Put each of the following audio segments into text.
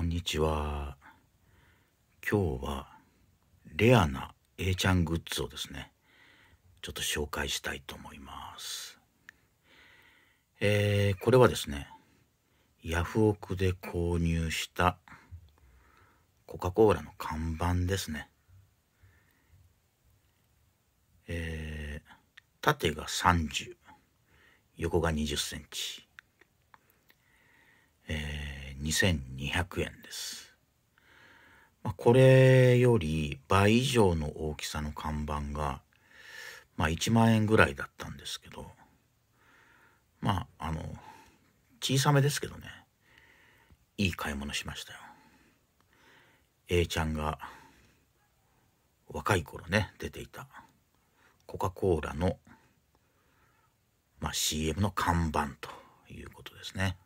こんにちは。今日はレアな A ちゃんグッズをですね、ちょっと紹介したいと思います。えー、これはですね、ヤフオクで購入したコカ・コーラの看板ですね。えー、縦が30、横が20センチ。えー2200円です。まあ、これより倍以上の大きさの看板が、まあ、1万円ぐらいだったんですけど、まあ、あの、小さめですけどね、いい買い物しましたよ。A ちゃんが若い頃ね、出ていたコカ・コーラの、まあ、CM の看板ということですね。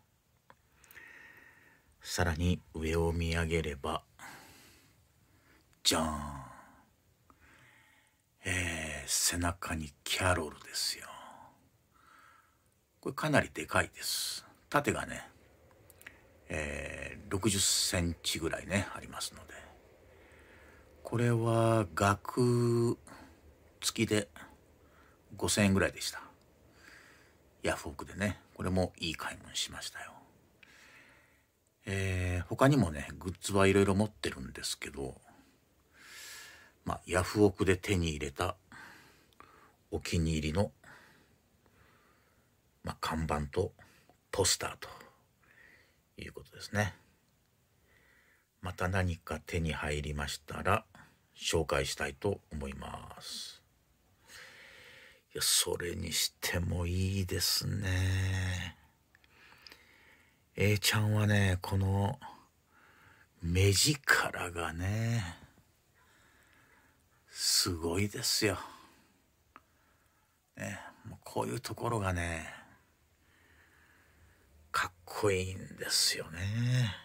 さらに上を見上げればじゃーんえー、背中にキャロルですよこれかなりでかいです縦がねえー、60センチぐらいねありますのでこれは額付きで5000円ぐらいでしたヤフオクでねこれもいい買い物しましたよえー、他にもね、グッズはいろいろ持ってるんですけど、まあ、ヤフオクで手に入れたお気に入りの、まあ、看板とポスターということですね。また何か手に入りましたら紹介したいと思います。いや、それにしてもいいですね。A ちゃんはね、この、目力がね、すごいですよ。ね、もうこういうところがね、かっこいいんですよね。